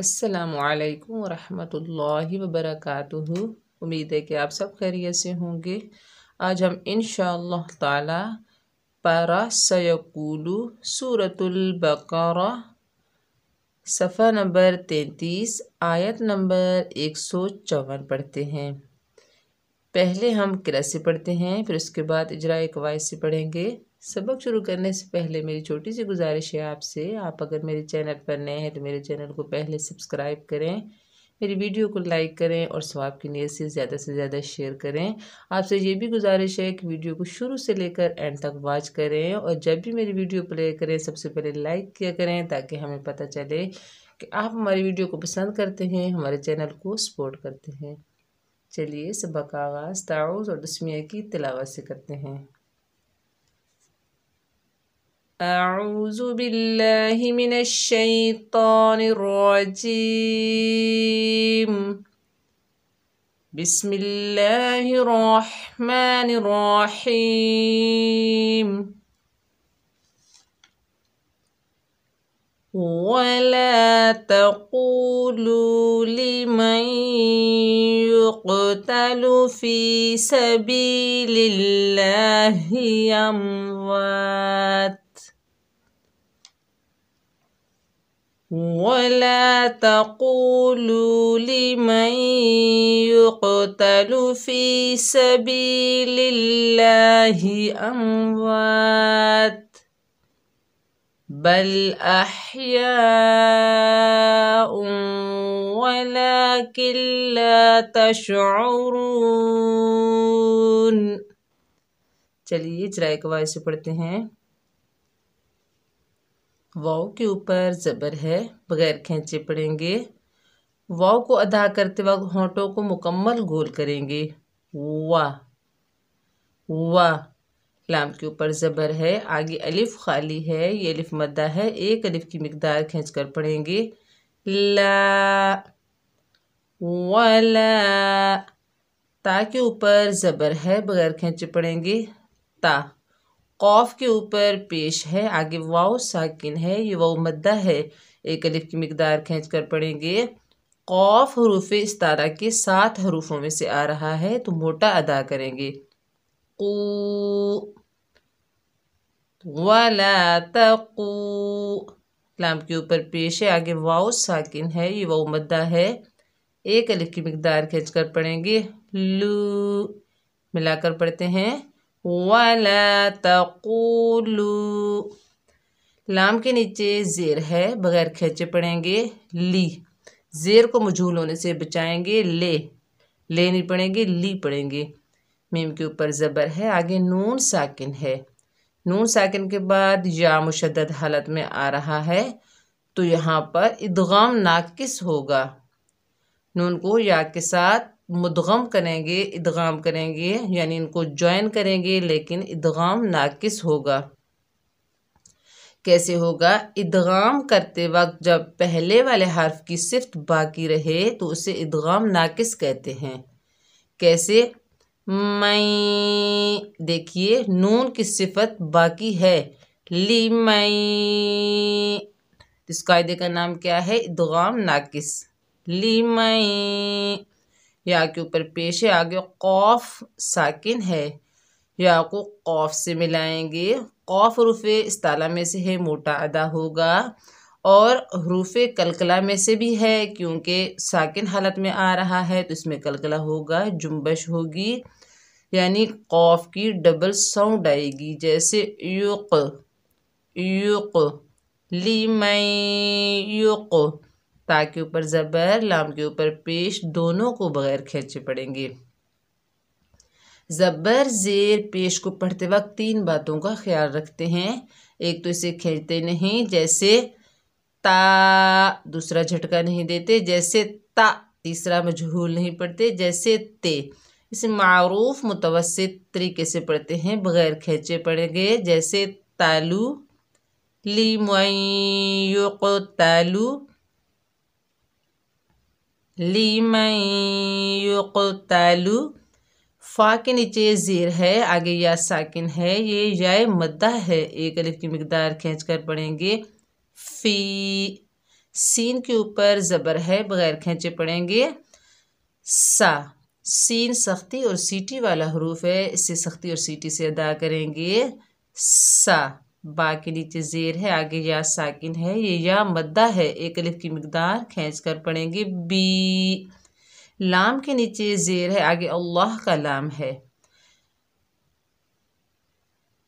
असलकम वरहमल वबरक उम्मीद है कि आप सब खैरियत से होंगे आज हम इन शाह पारा सयकूलू सूरतुल्बकर सफ़ा नंबर तैंतीस आयत नंबर एक सौ चौवन पढ़ते हैं पहले हम किरा से पढ़ते हैं फिर उसके बाद इजरा कवायद से पढ़ेंगे सबक शुरू करने से पहले मेरी छोटी सी गुजारिश है आपसे आप अगर मेरे चैनल पर नए हैं तो मेरे चैनल को पहले सब्सक्राइब करें मेरी वीडियो को लाइक करें और स्वाब की नीयत से ज़्यादा से ज़्यादा शेयर करें आपसे ये भी गुजारिश है कि वीडियो को शुरू से लेकर एंड तक वॉच करें और जब भी मेरी वीडियो प्ले करें सबसे पहले लाइक किया करें ताकि हमें पता चले कि आप हमारी वीडियो को पसंद करते हैं हमारे चैनल को सपोर्ट करते हैं चलिए सबक आगाज़ ताउज़ और दसमिया की तलावत से करते हैं أعوذ بالله من الشيطان الرجيم بسم الله الرحمن الرحيم ولا تقولوا لمن يقتل في سبيل الله أموات ولا تقولوا لمن يقتل في سبيل الله أموات بل أحياء ولكن لا تشعرون चलिए इजराइल के वायु से पढ़ते हैं वाव के ऊपर ज़बर है बगैर खींचे पड़ेंगे वाव को अदा करते वक्त होंठों को मुकम्मल गोल करेंगे वाह वाह लाम के ऊपर ज़बर है आगे अलिफ खाली है ये अलिफ मद्दा है एक अलिफ की मकदार खींच कर पढ़ेंगे ला वा ता के ऊपर ज़बर है बगैर खींचे पड़ेंगे ता कौफ के ऊपर पेश है आगे वाव साकिन है ये वाव मद्दा है एक अलिफ की मकदार खींच कर पढ़ेंगे कौफ हरूफ तारा के सात हरूफों में से आ रहा है तो मोटा अदा करेंगे कू लाम के ऊपर पेश है आगे वाव साकिन है ये वाव मद्दा है एक अलिफ की मकदार खींच कर पढ़ेंगे लू मिलाकर पढ़ते हैं वला तकुलू लाम के नीचे जेर है बगैर खेचे पड़ेंगे ली जेर को मजहूल होने से बचाएंगे ले ले नहीं पड़ेंगे ली पड़ेंगे मीम के ऊपर ज़बर है आगे नून साकिन है नून साकिन के बाद या मुशद हालत में आ रहा है तो यहाँ पर इदगाम नाकिस होगा नून को या के साथ मुदगम करेंगे इदगाम करेंगे यानी इनको ज्वाइन करेंगे लेकिन इदगाम नाकिस होगा कैसे होगा इदगाम करते वक्त जब पहले वाले हर्फ की सिफ्त बाकी रहे तो उसे इदगाम नाकिस कहते हैं कैसे मई देखिए नून की सिफत बाकी है ली मई इस कायदे का नाम क्या है इदगाम नाकिस ली मई या के ऊपर पेश है आगे कौफ साकिन है या को कौफ से मिलाएंगे कौफ इस ताला में से है मोटा अदा होगा और हरूफ कलकला में से भी है क्योंकि साकिन हालत में आ रहा है तो इसमें कलकला होगा जुम्बश होगी यानी कौफ की डबल साउंड आएगी जैसे युक युक ली मैं युक ता के ऊपर ज़बर लाम के ऊपर पेश दोनों को बग़ैर खींचे पड़ेंगे ज़बर ज़ेर पेश को पढ़ते वक्त तीन बातों का ख्याल रखते हैं एक तो इसे खींचते नहीं जैसे ता दूसरा झटका नहीं देते जैसे ता तीसरा मजहूल नहीं पढ़ते जैसे ते इसे मरूफ मुतवसत तरीके से पढ़ते हैं बग़ैर खींचे पड़ेंगे जैसे तालू ली तालू लीमतलु फ़ा के नीचे जेर है आगे या साकिन है ये या मद्दा है एक अलिफ की मकदार खींच कर पढ़ेंगे फ़ी सीन के ऊपर ज़बर है बग़ैर खींचे पढ़ेंगे सा सीन सख्ती और सीटी वाला हरूफ है इसे सख्ती और सीटी से अदा करेंगे सा बा के नीचे ज़ेर है आगे या साकिन है ये या मद्दा है एक अलिफ की मकदार खींच कर पढ़ेंगे बी लाम के नीचे ज़ेर है आगे अल्लाह का लाम है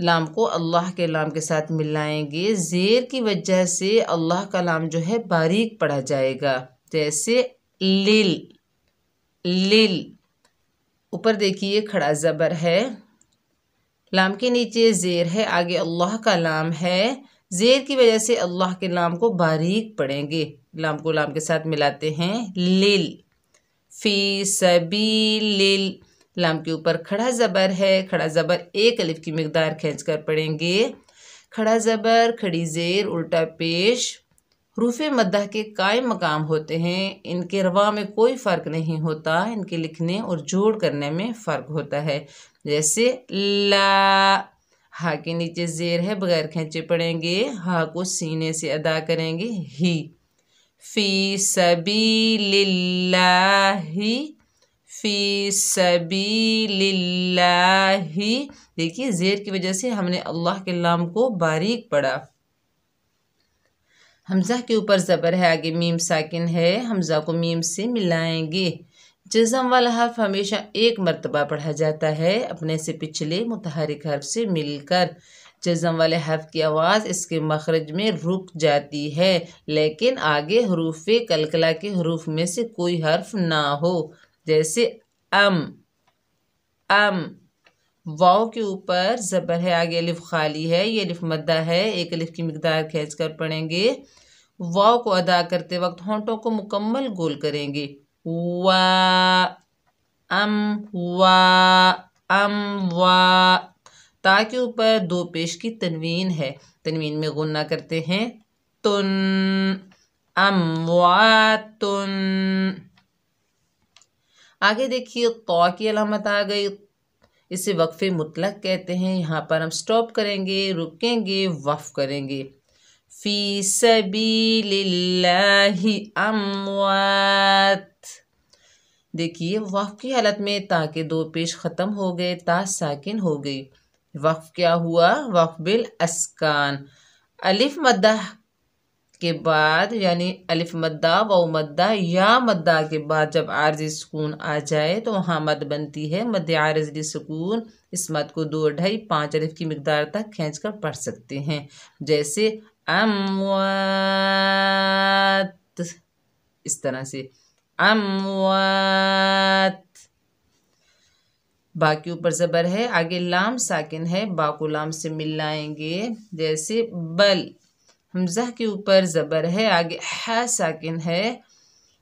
लाम को अल्लाह के लाम के साथ मिलाएंगे ज़ेर की वजह से अल्लाह का लाम जो है बारीक पढ़ा जाएगा जैसे लिल लिल ऊपर देखिए खड़ा ज़बर है लाम के नीचे ज़ेर है आगे अल्लाह का लाम है ज़ेर की वजह से अल्लाह के लाम को बारीक पढ़ेंगे लाम को लाम के साथ मिलाते हैं लिल फ़ी सबी लिल लाम के ऊपर खड़ा ज़बर है खड़ा ज़बर एक अलिफ की मकदार खींच कर पढ़ेंगे खड़ा ज़बर खड़ी ज़ेर उल्टा पेश रूफ़ मद्दा के कायम मकाम होते हैं इनके रवा में कोई फ़र्क नहीं होता इनके लिखने और जोड़ करने में फ़र्क होता है जैसे ला हा के नीचे जेर है बगैर खेचे पड़ेंगे हा को सीने से अदा करेंगे ही फी सभी ही फ़ी सभी ही देखिए ज़ेर की वजह से हमने अल्लाह के लाम को बारीक पढ़ा हमज़ा के ऊपर ज़बर है आगे मीम साकिन है हमज़ा को मीम से मिलाएंगे जिसम वाला हर्फ हमेशा एक मरतबा पढ़ा जाता है अपने से पिछले मुतहरिक हर्फ से मिलकर जज़म वाले हर्फ की आवाज़ इसके मखरज में रुक जाती है लेकिन आगे हरूफ कलकला के हरूफ में से कोई हर्फ ना हो जैसे अम अम वाओ के ऊपर ज़बर है आगे अलिफ खाली है ये अलिफ मद्दा है एक अलिफ की मकदार खींच कर पढ़ेंगे वाओ को अदा करते वक्त होंठों को मुकम्मल गोल करेंगे वा अम वा ता के ऊपर दो पेश की तनवीन है तनवीन में गुना करते हैं तुन अम वा तुन आगे देखिए तो की अलामत आ गई इसे वक्फे मुतलक कहते हैं यहाँ पर हम स्टॉप करेंगे रुकेंगे वफ़ करेंगे फ़ी सबी लाही अमवात देखिए वक्फ़ की हालत में ता के दो पेश ख़त्म हो गए ता साकिन हो गई वक्फ़ क्या हुआ वक्फ बिल अस्कान अलिफ मद्दा के बाद यानी अलिफ मद्दा व मद्दा या मद्दा के बाद जब आर्ज सुकून आ जाए तो वहाँ मद बनती है मद आरजी सुकून इस मद को दो ढाई पाँच अलिफ की मकदार तक खींच कर पढ़ सकते हैं जैसे अमवात इस तरह से अमवात बाकी ऊपर ज़बर है आगे लाम साकिन है बाको लाम से मिलाएंगे जैसे बल हमजा के ऊपर ज़बर है आगे हा साकिन है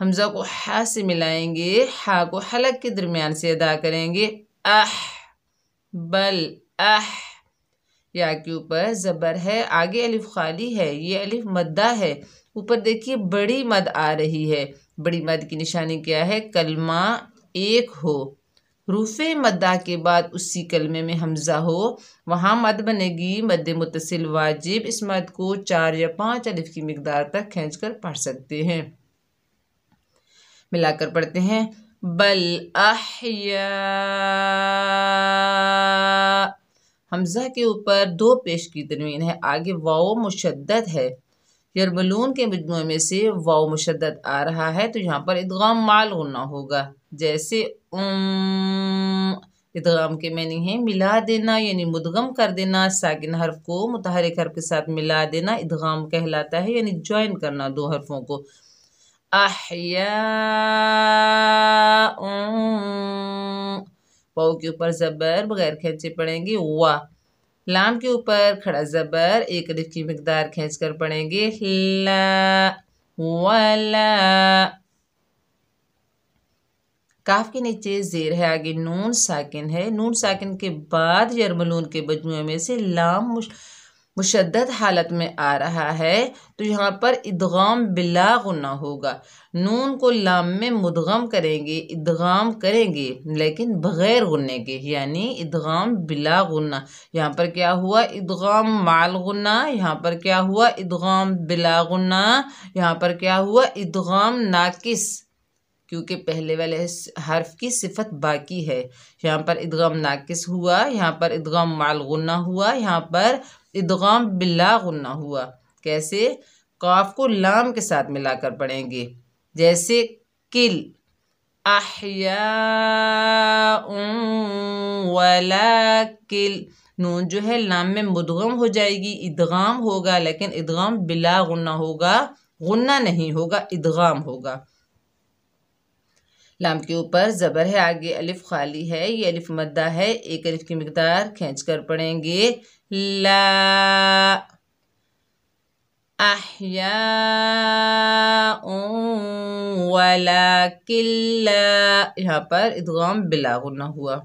हमजा को हा से मिलाएंगे हा को हलक के दरमियान से अदा करेंगे अह बल अह या के ऊपर ज़बर है आगे अलिफ खाली है ये अलिफ मद्दा है ऊपर देखिए बड़ी मद आ रही है बड़ी मद की निशानी क्या है कलमा एक हो रूफ़ मद्दा के बाद उसी कलमे में हमज़ा हो वहाँ मद बनेगी मद मुतसिल वाजिब इस मद को चार या पाँच अलिफ की मकदार तक खींच कर पढ़ सकते हैं मिलाकर पढ़ते हैं बल अहया हमज़ा के ऊपर दो पेश की तनवीन है आगे वाओ मुशद्दत है यरमलून के मजमू में से वाव मुशद आ रहा है तो यहाँ पर इदगाम माल होना होगा जैसे उम इदगाम के मैंने है मिला देना यानी मुदगम कर देना सागिन हर्फ को मुतहरिक हर्फ के साथ मिला देना इदगाम कहलाता है यानी ज्वाइन करना दो हरफों को आहया पाओ के ऊपर ज़बर बगैर खेचे पड़ेंगे वाह लाम के ऊपर खड़ा ज़बर एक अलिफ की मकदार खींच कर पढ़ेंगे काफ के नीचे जेर है आगे नून साकिन है नून साकिन के बाद यरमलून के बजुए में से लाम मुशद हालत में आ रहा है तो यहाँ पर इदगाम बिला गुना होगा नून को लाम में मुदगम करेंगे इदगाम करेंगे लेकिन बग़ैर गुन्ने के यानी इदगाम बिला गुना यहाँ पर क्या हुआ इदगाम माल गुना यहाँ पर क्या हुआ इदगाम बिला गुना यहाँ पर क्या हुआ इदगाम नाकिस क्योंकि पहले वाले हर्फ की सिफत बाकी है यहाँ पर इदगाम नाकिस हुआ यहाँ पर इदगाम मालगुना हुआ यहाँ पर इदगाम बिल्ला गुन्ना हुआ कैसे काफ को लाम के साथ मिलाकर पढ़ेंगे जैसे किल अहया वला किल नून जो है लाम में मुदगम हो जाएगी इदगाम होगा लेकिन इदगाम बिला गुन्ना होगा गुन्ना नहीं होगा इदगाम होगा लाम के ऊपर ज़बर है आगे अलिफ खाली है ये अलिफ मद्दा है एक अलिफ की मकदार खींच कर पढ़ेंगे لا أحياء वला किल्ला यहाँ पर इदगाम बिला गुना हुआ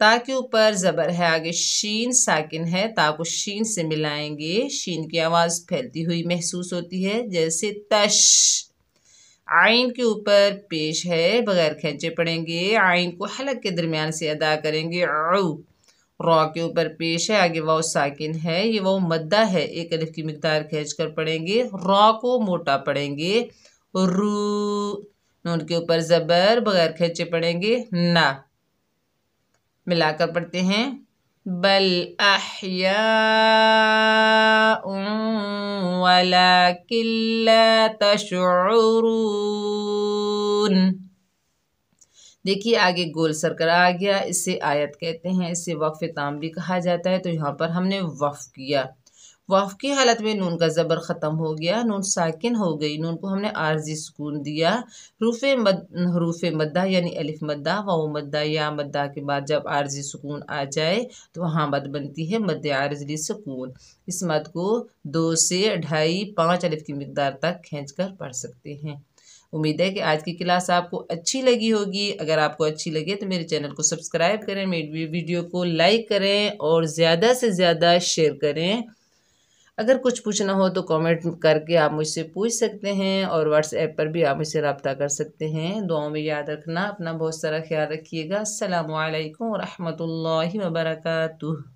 ता के ऊपर ज़बर है आगे शीन साकिन है ता को शीन से मिलाएंगे शीन की आवाज़ फैलती हुई महसूस होती है जैसे तश आइन के ऊपर पेश है बगैर खेचे पड़ेंगे आइन को हलक के दरमियान से अदा करेंगे औ रॉ के ऊपर पेश है आगे वाव साकिन है ये वाव मद्दा है एक अलिफ की मकदार खींच कर पढ़ेंगे रॉ को मोटा पढ़ेंगे रू नून के ऊपर ज़बर बगैर खींचे पढ़ेंगे ना मिलाकर पढ़ते हैं बल अहया वाला किल्ला तशरून देखिए आगे गोल सर्कल आ गया इसे आयत कहते हैं इसे वक्फ ताम भी कहा जाता है तो यहाँ पर हमने वफ़ किया वफ़ की हालत में नून का ज़बर ख़त्म हो गया नून साकिन हो गई नून को हमने आर्जी सुकून दिया रूफ़ मद रूफ़ मद्दा यानी अलिफ मद्दा वाओ मद्दा या मद्दा के बाद जब आर्जी सुकून आ जाए तो वहाँ मद बनती है मद आर्जी सुकून इस मद को दो से ढाई पाँच अलिफ की मकदार तक खींच कर पढ़ सकते हैं उम्मीद है कि आज की क्लास आपको अच्छी लगी होगी अगर आपको अच्छी लगे तो मेरे चैनल को सब्सक्राइब करें मेरी वीडियो को लाइक करें और ज़्यादा से ज़्यादा शेयर करें अगर कुछ पूछना हो तो कमेंट करके आप मुझसे पूछ सकते हैं और व्हाट्सएप पर भी आप मुझसे रबता कर सकते हैं दुआओं में याद रखना अपना बहुत सारा ख्याल रखिएगा असलकम वरहमल वर्का